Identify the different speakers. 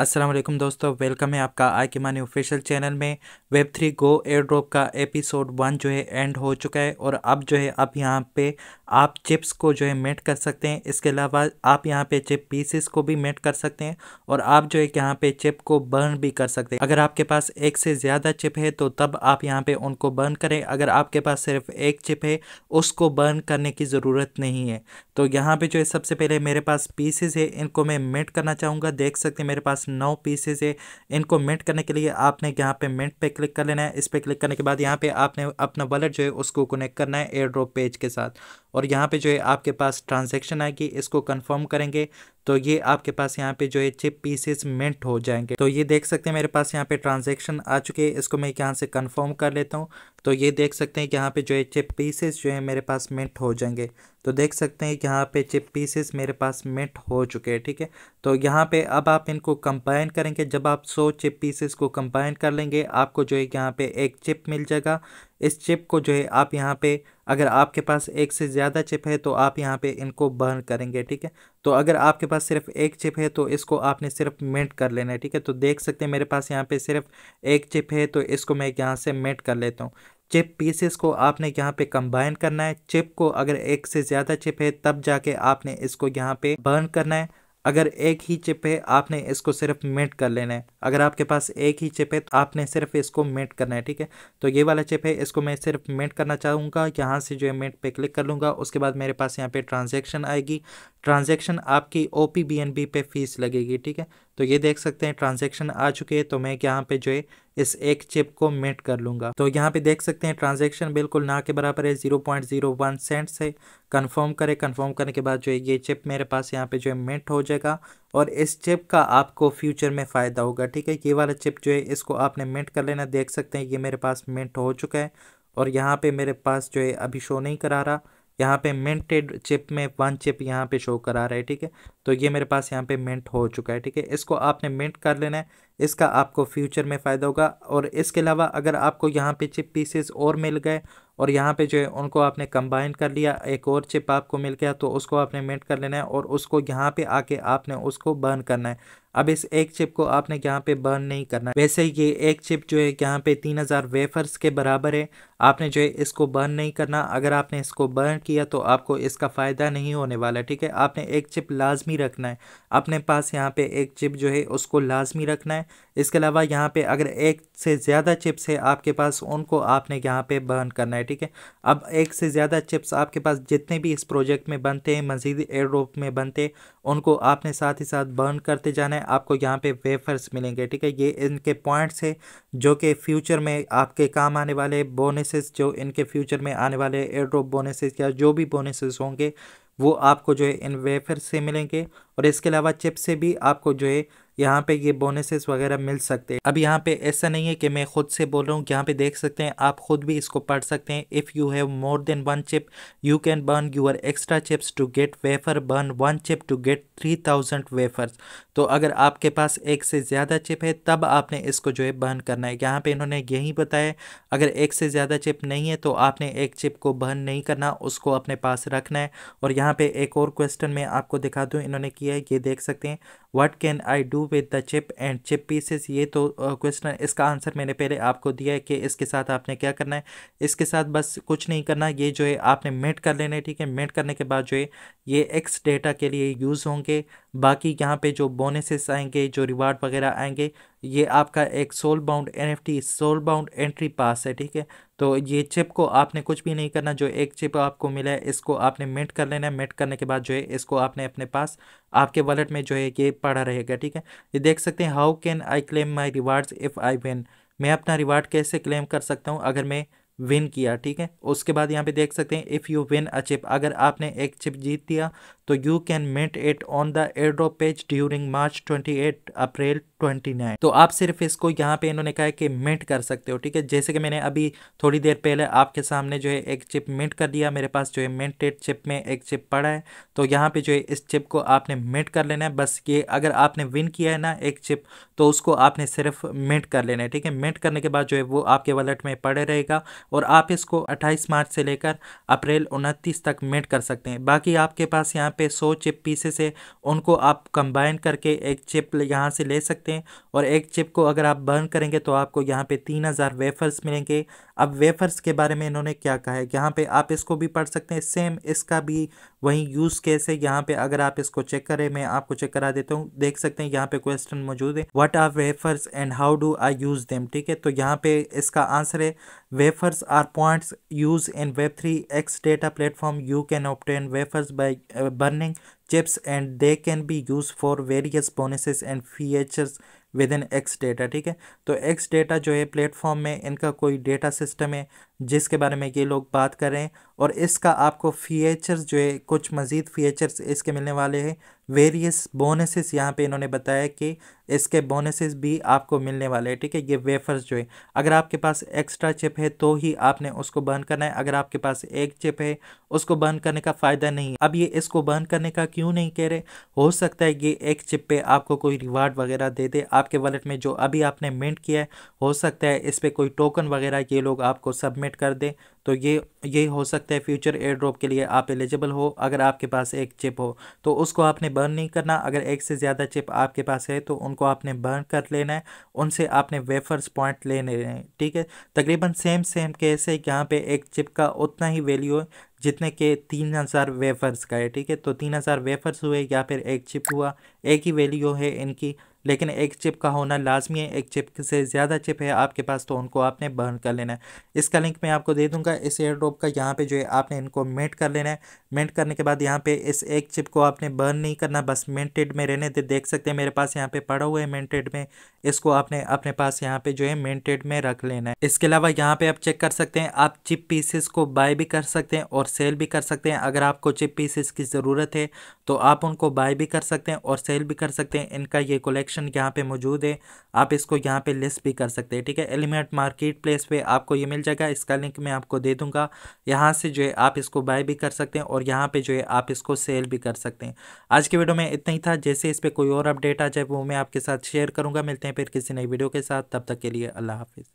Speaker 1: असलम दोस्तों वेलकम है आपका आई के मानी ऑफिशियल चैनल में web three go air drop का एपिसोड वन जो है एंड हो चुका है और अब जो है अब यहाँ पे आप चिप्स को जो है मेट कर सकते हैं इसके अलावा आप यहाँ पे चिप पीसेस को भी मेट कर सकते हैं और आप जो है यहाँ पे चिप को बर्न भी कर सकते हैं अगर आपके पास एक से ज़्यादा चिप है तो तब आप यहाँ पर उनको बर्न करें अगर आपके पास सिर्फ एक चिप है उसको बर्न करने की ज़रूरत नहीं है तो यहाँ पर जो है सबसे पहले मेरे पास पीसेस है इनको मैं मेट करना चाहूँगा देख सकते हैं मेरे पास नौ पीसेज है इनको मिनट करने के लिए आपने यहाँ पे मिनट पे क्लिक कर लेना है इस पर क्लिक करने के बाद यहाँ पे आपने अपना वॉलेट जो है उसको कनेक्ट करना है एयर ड्रॉप पेज के साथ और यहाँ पे जो है आपके पास ट्रांजेक्शन आएगी इसको कंफर्म करेंगे तो ये आपके पास यहाँ पे जो है चिप पीसेस मिंट हो जाएंगे तो ये देख सकते हैं मेरे पास यहाँ पे ट्रांजेक्शन आ चुके हैं इसको मैं यहाँ से कंफर्म कर लेता हूँ तो ये देख सकते हैं कि यहाँ पे जो है चिप पीसेस जो है मेरे पास मिंट हो जाएंगे तो देख सकते हैं कि यहाँ पे चिप पीसेस मेरे पास मिंट हो चुके हैं ठीक है तो यहाँ पे अब आप इनको कंबाइन करेंगे जब आप सौ चिप पीसेस को कंबाइन कर लेंगे आपको जो है यहाँ पे एक चिप मिल जाएगा इस चिप को जो है आप यहाँ पे अगर आपके पास एक से ज़्यादा चिप है तो आप यहाँ पे इनको बर्न करेंगे ठीक है तो अगर आपके पास सिर्फ एक चिप है तो इसको आपने सिर्फ मेंट कर लेना है ठीक है तो देख सकते हैं मेरे पास यहाँ पे सिर्फ एक चिप है तो इसको मैं यहाँ से मेंट कर लेता हूँ चिप पीसेस को आपने यहाँ पे कंबाइन करना है चिप को अगर एक से ज़्यादा चिप है तब जाके आपने इसको यहाँ पे बर्न करना है अगर एक ही चिप है आपने इसको सिर्फ मेट कर लेना है अगर आपके पास एक ही चिप है तो आपने सिर्फ इसको मेट करना है ठीक है तो ये वाला चिप है इसको मैं सिर्फ मेट करना चाहूँगा यहाँ से जो है मेट पे क्लिक कर लूँगा उसके बाद मेरे पास यहाँ पे ट्रांजेक्शन आएगी ट्रांजैक्शन आपकी O P B N B पे फीस लगेगी ठीक है तो ये देख सकते हैं ट्रांजैक्शन आ चुके हैं तो मैं यहाँ पे जो है इस एक चिप को मिट कर लूँगा तो यहाँ पे देख सकते हैं ट्रांजैक्शन बिल्कुल ना के बराबर है zero point zero one cent से कंफर्म करें कंफर्म करने के बाद जो है ये चिप मेरे पास यहाँ पे जो है मिट हो जाएगा और इस चिप का आपको फ्यूचर में फ़ायदा होगा ठीक है ये वाला चिप जो है इसको आपने मिट कर लेना देख सकते हैं ये मेरे पास मिट हो चुका है और यहाँ पर मेरे पास जो है अभी शो नहीं करा रहा यहाँ पे मिंटेड चिप में वन चिप यहाँ पे शो करा रहा है ठीक है तो ये मेरे पास यहाँ पे मिंट हो चुका है ठीक है इसको आपने मिंट कर लेना है इसका आपको फ्यूचर में फ़ायदा होगा और इसके अलावा अगर आपको यहाँ पे चिप पीसेस और मिल गए और यहाँ पे जो है उनको आपने कंबाइन कर लिया एक और चिप आपको मिल गया तो उसको आपने मेट कर लेना है और उसको यहाँ पे आके आपने उसको बर्न करना है अब इस एक चिप को आपने यहाँ पे बर्न नहीं करना है वैसे ये एक चिप जो है यहाँ पे तीन हज़ार वेफर्स के बराबर है आपने जो है इसको बर्न नहीं करना अगर आपने इसको बर्न किया तो आपको इसका फ़ायदा नहीं होने वाला ठीक है आपने एक चिप लाजमी रखना है अपने पास यहाँ पे एक चिप जो है उसको लाजमी रखना है इसके अलावा यहाँ पर अगर एक से ज़्यादा चिप्स है आपके पास उनको आपने यहाँ पे बर्न करना है ठीक है अब एक से ज़्यादा चिप्स आपके पास जितने भी इस प्रोजेक्ट में बनते हैं मजीद एयरड्रोप में बनते उनको आपने साथ ही साथ बर्न करते जाना है आपको यहाँ पे वेफर्स मिलेंगे ठीक है ये इनके पॉइंट्स है जो कि फ्यूचर में आपके काम आने वाले बोनसेस जो इनके फ्यूचर में आने वाले एयरड्रोप बोनसेस या जो भी बोनसेस होंगे वो आपको जो है इन वेफर से मिलेंगे और इसके अलावा चिप से भी आपको जो है यहाँ पे ये बोनसेस वगैरह मिल सकते हैं अब यहाँ पे ऐसा नहीं है कि मैं खुद से बोल रहा हूँ यहाँ पे देख सकते हैं आप खुद भी इसको पढ़ सकते हैं if you have more than one chip you can burn your extra chips to get wafer burn one chip to get three thousand wafers तो अगर आपके पास एक से ज़्यादा चिप है तब आपने इसको जो है बर्न करना है यहाँ पे इन्होंने यही बताया अगर एक से ज़्यादा चिप नहीं है तो आपने एक चिप को बर्न नहीं करना उसको अपने पास रखना है और यहाँ पे एक और क्वेश्चन मैं आपको दिखा दूँ इन्होंने किया है ये देख सकते हैं what can I do with the chip and chip pieces ये तो क्वेश्चन इसका आंसर मैंने पहले आपको दिया है कि इसके साथ आपने क्या करना है इसके साथ बस कुछ नहीं करना ये जो है आपने मेट कर लेना है ठीक है मेट करने के बाद जो है ये एक्स डेटा के लिए यूज़ होंगे बाकी यहाँ पे जो बोनसेस आएंगे जो रिवार्ड वगैरह आएंगे ये आपका एक soul bound N F T soul bound entry pass है ठीक है तो ये चिप को आपने कुछ भी नहीं करना जो एक चिप आपको मिला है इसको आपने मिट कर लेना है मिट करने के बाद जो है इसको आपने अपने पास आपके वॉलेट में जो है ये पड़ा रहेगा ठीक है ये देख सकते हैं how can I claim my rewards if I when मैं अपना रिवार्ड कैसे क्लेम कर सकता हूँ अगर मैं विन किया ठीक है उसके बाद यहाँ पे देख सकते हैं if you win a chip अगर आपने एक चिप जीत दिया तो you can mint it on the air drop page during March twenty eight April twenty nine तो आप सिर्फ इसको यहाँ पे इन्होंने कहा है कि मिंट कर सकते हो ठीक है जैसे कि मैंने अभी थोड़ी देर पहले आपके सामने जो है एक चिप मिंट कर दिया मेरे पास जो है मिंटेड चिप में एक चिप पड़ा है तो यहाँ पे जो है इस चिप को आपने मिंट कर लेना है बस ये अगर आपने विन किया है ना एक चिप तो उसको आपने सिर्फ मिंट कर लेना है ठीक है मिंट करने के बाद जो है वो आपके वॉलेट में पड़े रहेगा और आप इसको अट्ठाईस मार्च से लेकर अप्रैल उनतीस तक मिंट कर सकते हैं बाकी आपके पास यहाँ पे सौ चिप पीसेस है उनको आप कंबाइन करके एक चिप यहाँ से ले सकते सकते हैं और एक चिप को अगर आप बर्न करेंगे तो आपको यहाँ पे तीन हज़ार वेफर्स मिलेंगे अब वेफर्स के बारे में इन्होंने क्या कहा है यहाँ पे आप इसको भी पढ़ सकते हैं सेम इसका भी वही यूज़ केस है यहाँ पे अगर आप इसको चेक करें मैं आपको चेक करा देता हूँ देख सकते हैं यहाँ पे क्वेश्चन मौजूद है what are wafers and how do I use them ठीक है तो यहाँ पे इसका आंसर है wafers are points use in web three X data platform you can obtain wafers by burning chips and they can be used for various bonuses and features within X data ठीक है तो x data जो है platform में इनका कोई data system है जिसके बारे में ये लोग बात कर रहे हैं और इसका आपको फीचर्स जो है कुछ मज़ीद फीचर्स इसके मिलने वाले हैं वेरियस बोनसेस यहाँ पे इन्होंने बताया कि इसके बोनसेस भी आपको मिलने वाले हैं ठीक है ये वेफर्स जो है अगर आपके पास एक्स्ट्रा चिप है तो ही आपने उसको बर्न करना है अगर आपके पास एक चिप है उसको बर्न करने का फ़ायदा नहीं है अब ये इसको बर्न करने का क्यों नहीं कह रहे हो सकता है ये एक चिप पे आपको कोई रिवार्ड वगैरह दे दे आपके वॉलेट में जो अभी आपने मिंट किया है हो सकता है इस पर कोई टोकन वगैरह ये लोग आपको सबमिट कर दें तो ये ये हो सकता है फ्यूचर एयर ड्रॉप के लिए आप एलिजिबल हो अगर आपके पास एक चिप हो तो उसको आपने बर्न नहीं करना अगर एक से ज़्यादा चिप आपके पास है तो उनको आपने बर्न कर लेना है उनसे आपने वेफर्स पॉइंट ले लेने हैं ठीक है तकरीबन सेम सेम केस है यहाँ पे एक चिप का उतना ही वैल्यू है जितने के तीन हज़ार वेफर्स का है ठीक है तो तीन हज़ार वेफर्स हुए या फिर एक चिप हुआ एक ही वैल्यू है इनकी लेकिन एक चिप का होना लाजमी है एक चिप से ज़्यादा चिप है आपके पास तो उनको आपने बर्न कर लेना है इसका लिंक मैं आपको दे दूंगा इस एयर ड्रॉप का यहाँ पे जो है आपने इनको मेंट कर लेना है मेंट करने के बाद यहाँ पे इस एक चिप को आपने बर्न नहीं करना बस मेंटेड में रहने दे देख सकते हैं मेरे पास यहाँ पे पड़ा हुआ है मेंटेड में इसको आपने अपने पास यहाँ पे जो है मेंटेड में रख लेना है इसके अलावा यहाँ पे आप चेक कर सकते हैं आप चिप पीसेस को बाय भी कर सकते हैं और सेल भी कर सकते हैं अगर आपको चिप पीसेस की ज़रूरत है तो आप उनको बाय भी कर सकते हैं और सेल भी कर सकते हैं इनका ये कलेक्शन यहाँ पे मौजूद है आप इसको यहाँ पे लिस्ट भी कर सकते हैं ठीक है एलिमेंट मार्केट प्लेस पर आपको ये मिल जाएगा इसका लिंक मैं आपको दे दूँगा यहाँ से जो है आप इसको बाय भी कर सकते हैं और यहाँ पर जो है आप इसको सेल भी कर सकते हैं आज की वीडियो में इतना ही था जैसे इस पर कोई और अपडेट आ जाए वो मैं आपके साथ शेयर करूँगा मिलते हैं फिर किसी नई वीडियो के साथ तब तक के लिए अल्लाह हाफिज़